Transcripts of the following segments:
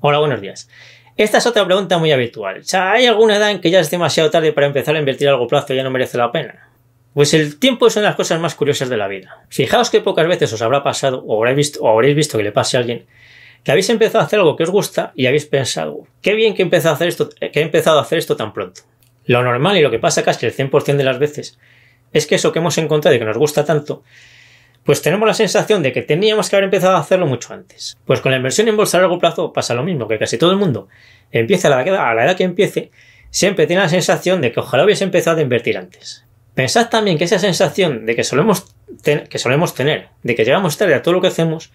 Hola, buenos días. Esta es otra pregunta muy habitual. ¿hay alguna edad en que ya es demasiado tarde para empezar a invertir a largo plazo y ya no merece la pena? Pues el tiempo es una de las cosas más curiosas de la vida. Fijaos que pocas veces os habrá pasado o habréis visto, o visto que le pase a alguien que habéis empezado a hacer algo que os gusta y habéis pensado, qué bien que he empezado a hacer esto, que he empezado a hacer esto tan pronto. Lo normal y lo que pasa casi el 100% de las veces es que eso que hemos encontrado y que nos gusta tanto pues tenemos la sensación de que teníamos que haber empezado a hacerlo mucho antes. Pues con la inversión en bolsa a largo plazo pasa lo mismo, que casi todo el mundo empieza a la, edad, que empiece, siempre tiene la sensación de que ojalá hubiese empezado a invertir antes. Pensad también que esa sensación de que solemos, que solemos tener, de que llegamos tarde a todo lo que hacemos,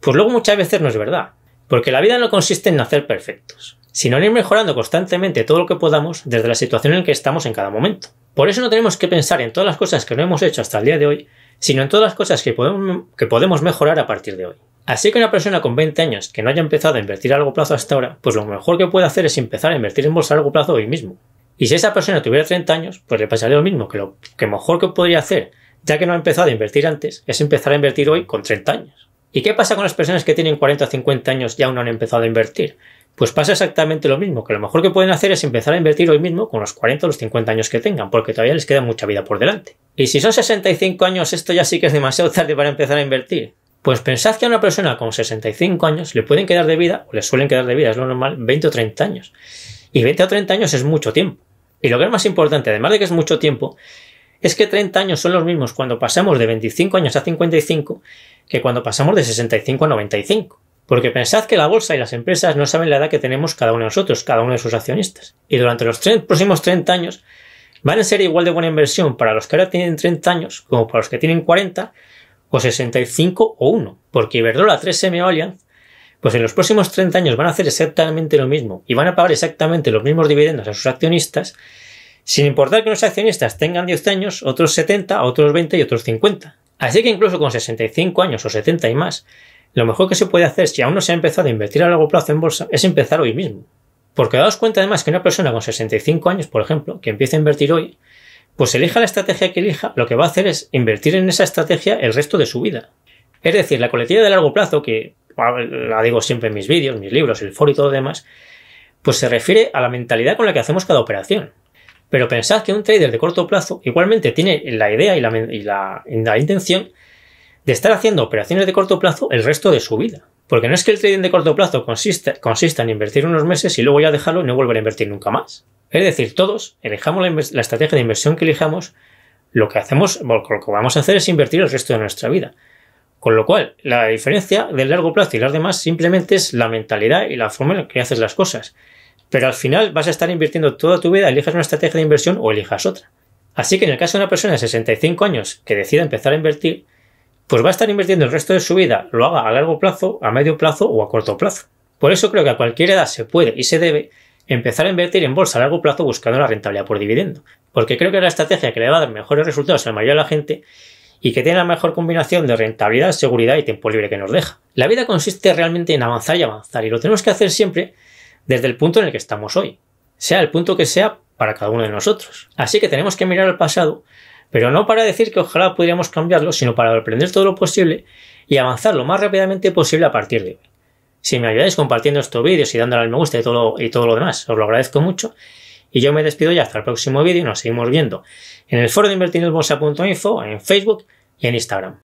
pues luego muchas veces no es verdad, porque la vida no consiste en nacer perfectos, sino en ir mejorando constantemente todo lo que podamos desde la situación en la que estamos en cada momento. Por eso no tenemos que pensar en todas las cosas que no hemos hecho hasta el día de hoy, sino en todas las cosas que podemos, mejorar a partir de hoy. Así que una persona con 20 años que no haya empezado a invertir a largo plazo hasta ahora, pues lo mejor que puede hacer es empezar a invertir en bolsa a largo plazo hoy mismo. Y si esa persona tuviera 30 años, pues le pasaría lo mismo, que lo que mejor que podría hacer, ya que no ha empezado a invertir antes, es empezar a invertir hoy con 30 años. ¿Y qué pasa con las personas que tienen 40 o 50 años y aún no han empezado a invertir? Pues pasa exactamente lo mismo, que lo mejor que pueden hacer es empezar a invertir hoy mismo con los 40 o los 50 años que tengan, porque todavía les queda mucha vida por delante. Y si son 65 años, esto ya sí que es demasiado tarde para empezar a invertir. Pues pensad que a una persona con 65 años le pueden quedar de vida, o le suelen quedar de vida, es lo normal, 20 o 30 años. Y 20 o 30 años es mucho tiempo. Y lo que es más importante, además de que es mucho tiempo, es que 30 años son los mismos cuando pasamos de 25 años a 55 que cuando pasamos de 65 a 95. Porque pensad que la bolsa y las empresas no saben la edad que tenemos cada uno de nosotros, cada uno de sus accionistas. Y durante los próximos 30 años van a ser igual de buena inversión para los que ahora tienen 30 años como para los que tienen 40 o 65 o 1. Porque Iberdrola, 3M o Allianz, pues en los próximos 30 años van a hacer exactamente lo mismo y van a pagar exactamente los mismos dividendos a sus accionistas sin importar que los accionistas tengan 10 años, otros 70, otros 20 y otros 50. Así que incluso con 65 años o 70 y más, lo mejor que se puede hacer si aún no se ha empezado a invertir a largo plazo en bolsa es empezar hoy mismo. Porque daos cuenta además que una persona con 65 años, por ejemplo, que empieza a invertir hoy, pues elija la estrategia que elija, lo que va a hacer es invertir en esa estrategia el resto de su vida. Es decir, la colectividad de largo plazo, que la digo siempre en mis vídeos, mis libros, el foro y todo lo demás, pues se refiere a la mentalidad con la que hacemos cada operación. Pero pensad que un trader de corto plazo igualmente tiene la idea y la intención de estar haciendo operaciones de corto plazo el resto de su vida. Porque no es que el trading de corto plazo consista, en invertir unos meses y luego ya dejarlo y no volver a invertir nunca más. Es decir, todos elijamos la, estrategia de inversión que elijamos, lo que hacemos, lo que vamos a hacer es invertir el resto de nuestra vida. Con lo cual, la diferencia del largo plazo y las demás simplemente es la mentalidad y la forma en la que haces las cosas. Pero al final vas a estar invirtiendo toda tu vida, elijas una estrategia de inversión o elijas otra. Así que en el caso de una persona de 65 años que decida empezar a invertir, pues va a estar invirtiendo el resto de su vida, lo haga a largo plazo, a medio plazo o a corto plazo. Por eso creo que a cualquier edad se puede y se debe empezar a invertir en bolsa a largo plazo buscando la rentabilidad por dividendo, porque creo que es la estrategia que le va a dar mejores resultados al mayor de la gente y que tiene la mejor combinación de rentabilidad, seguridad y tiempo libre que nos deja. La vida consiste realmente en avanzar y avanzar y lo tenemos que hacer siempre desde el punto en el que estamos hoy, sea el punto que sea para cada uno de nosotros. Así que tenemos que mirar al pasado pero no para decir que ojalá pudiéramos cambiarlo, sino para aprender todo lo posible y avanzar lo más rápidamente posible a partir de hoy. Si me ayudáis compartiendo estos vídeos y dándole al me gusta y todo, lo, y todo lo demás, os lo agradezco mucho. Y yo me despido ya hasta el próximo vídeo y nos seguimos viendo en el foro de info, en Facebook y en Instagram.